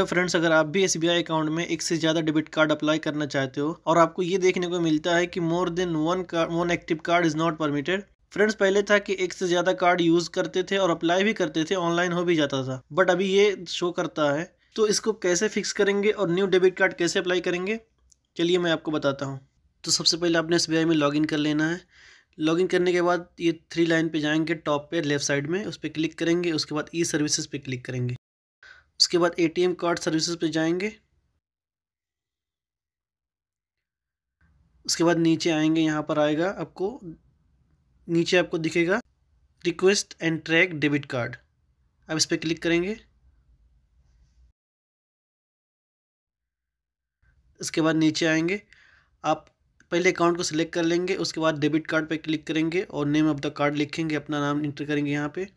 तो फ्रेंड्स अगर आप भी एस अकाउंट में एक से ज़्यादा डेबिट कार्ड अप्लाई करना चाहते हो और आपको ये देखने को मिलता है कि more than one one active card is not permitted friends पहले था कि एक से ज़्यादा कार्ड यूज़ करते थे और अप्लाई भी करते थे ऑनलाइन हो भी जाता था बट अभी ये शो करता है तो इसको कैसे फिक्स करेंगे और न्यू डेबिट कार्ड कैसे अप्लाई करेंगे चलिए मैं आपको बताता हूँ तो सबसे पहले आपने एस में लॉगिन कर लेना है लॉगिन करने के बाद ये थ्री लाइन पे जाएंगे टॉप पे लेफ्ट साइड में उस पर क्लिक करेंगे उसके बाद ई सर्विसेज पे क्लिक करेंगे उसके बाद एटीएम कार्ड सर्विसेज पे जाएंगे उसके बाद नीचे आएंगे यहाँ पर आएगा आपको नीचे आपको दिखेगा request and track debit card आप इस पर क्लिक करेंगे इसके बाद नीचे आएंगे आप पहले अकाउंट को सिलेक्ट कर लेंगे उसके बाद डेबिट कार्ड पर क्लिक करेंगे और नेम ऑफ़ द कार्ड लिखेंगे अपना नाम इंटर करेंगे यहाँ पे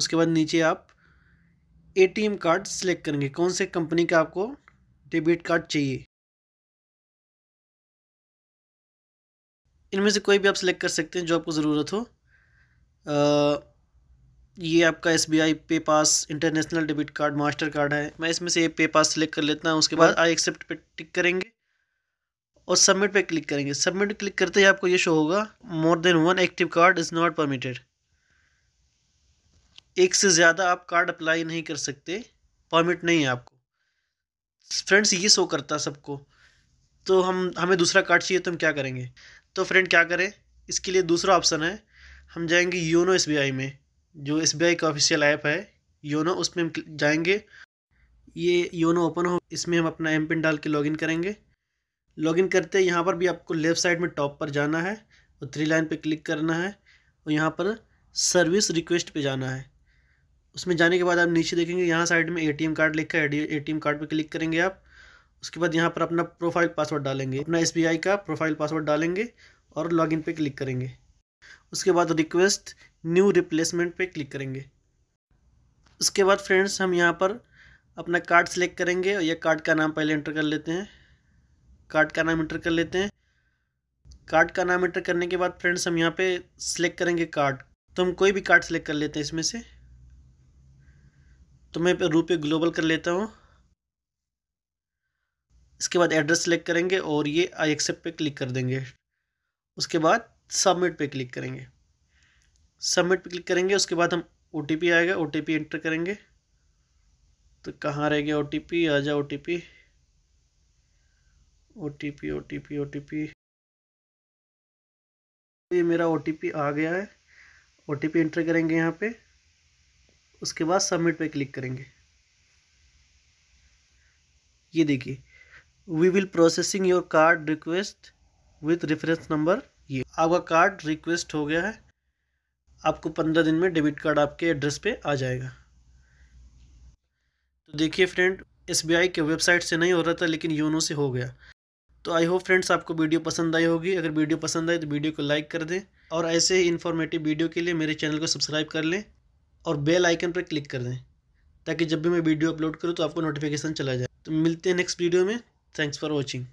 उसके बाद नीचे आप एटीएम कार्ड सेलेक्ट करेंगे कौन से कंपनी का आपको डेबिट कार्ड चाहिए इनमें से कोई भी आप सिलेक्ट कर सकते हैं जो आपको ज़रूरत हो आ, ये आपका S B I pay pass international debit card Mastercard है मैं इसमें से पे पास सेलेक्ट कर लेता हूँ उसके बाद आई हाँ। एक्सेप्ट पे टिक करेंगे और सबमिट पे क्लिक करेंगे सबमिट क्लिक करते ही आपको ये शो होगा more than one active card is not permitted एक से ज़्यादा आप कार्ड अप्लाई नहीं कर सकते परमिट नहीं है आपको फ्रेंड्स ये शो करता सबको तो हम हमें दूसरा कार्ड चाहिए तो हम क्या करेंगे तो फ्रेंड क्या करें इसके लिए दूसरा ऑप्शन है हम जाएंगे योनो एस में जो एस का ऑफिशियल ऐप है योनो उसमें हम जाएंगे ये योनो ओपन हो इसमें हम अपना एम पिन डाल के लॉगिन करेंगे लॉगिन करते हैं यहाँ पर भी आपको लेफ़्ट साइड में टॉप पर जाना है और थ्री लाइन पे क्लिक करना है और यहाँ पर सर्विस रिक्वेस्ट पे जाना है उसमें जाने के बाद आप नीचे देखेंगे यहाँ साइड में एटीएम कार्ड लिखा है एटीएम कार्ड पर क्लिक करेंगे आप उसके बाद यहाँ पर अपना प्रोफाइल पासवर्ड डालेंगे अपना एस का प्रोफाइल पासवर्ड डालेंगे और लॉगिन पे क्लिक करेंगे उसके बाद रिक्वेस्ट न्यू रिप्लेसमेंट पे क्लिक करेंगे उसके बाद फ्रेंड्स हम यहाँ पर अपना कार्ड सेलेक्ट करेंगे और यह कार्ड का नाम पहले इंटर कर लेते हैं कार्ड का नाम इंटर कर लेते हैं कार्ड का नाम इंटर करने के बाद फ्रेंड्स हम यहाँ पे सिलेक्ट करेंगे कार्ड तो हम कोई भी कार्ड सेलेक्ट कर लेते हैं इसमें से तो मैं रुपये ग्लोबल कर लेता हूँ इसके बाद एड्रेस सेलेक्ट करेंगे और ये आई एक्सेप्ट पे क्लिक कर देंगे उसके बाद सबमिट पे क्लिक करेंगे सबमिट पे क्लिक करेंगे उसके बाद हम ओ आएगा ओ एंटर करेंगे तो कहाँ रह गया ओ आ जा O T P O T P O T P O T P ये मेरा ओ टी पी आ गया है ओ टी पी एंटर करेंगे यहाँ पे उसके बाद सबमिट पे क्लिक करेंगे ये देखिए we will processing your card request with reference number ये आपका कार्ड रिक्वेस्ट हो गया है आपको पंद्रह दिन में डेबिट कार्ड आपके एड्रेस पे आ जाएगा तो देखिए फ्रेंड एस के वेबसाइट से नहीं हो रहा था लेकिन योनो से हो गया तो आई होप फ्रेंड्स आपको वीडियो पसंद आई होगी अगर वीडियो पसंद आए तो वीडियो को लाइक कर दें और ऐसे ही इन्फॉर्मेटिव वीडियो के लिए मेरे चैनल को सब्सक्राइब कर लें और बेल आइकन पर क्लिक कर दें ताकि जब भी मैं वीडियो अपलोड करूँ तो आपको नोटिफिकेशन चला जाए तो मिलते हैं नेक्स्ट वीडियो में थैंक्स फॉर वॉचिंग